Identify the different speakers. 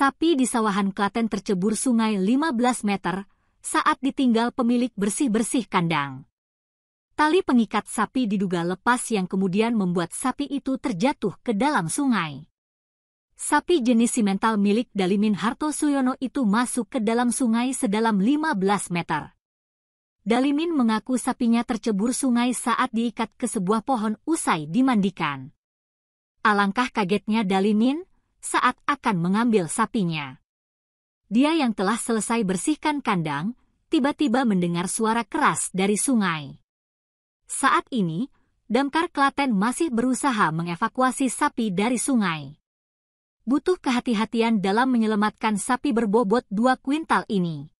Speaker 1: Sapi di sawahan Klaten tercebur sungai 15 meter saat ditinggal pemilik bersih-bersih kandang. Tali pengikat sapi diduga lepas yang kemudian membuat sapi itu terjatuh ke dalam sungai. Sapi jenis simental milik Dalimin Harto Suyono itu masuk ke dalam sungai sedalam 15 meter. Dalimin mengaku sapinya tercebur sungai saat diikat ke sebuah pohon usai dimandikan. Alangkah kagetnya Dalimin saat akan mengambil sapinya. Dia yang telah selesai bersihkan kandang, tiba-tiba mendengar suara keras dari sungai. Saat ini, damkar Klaten masih berusaha mengevakuasi sapi dari sungai. Butuh kehati-hatian dalam menyelamatkan sapi berbobot dua kuintal ini.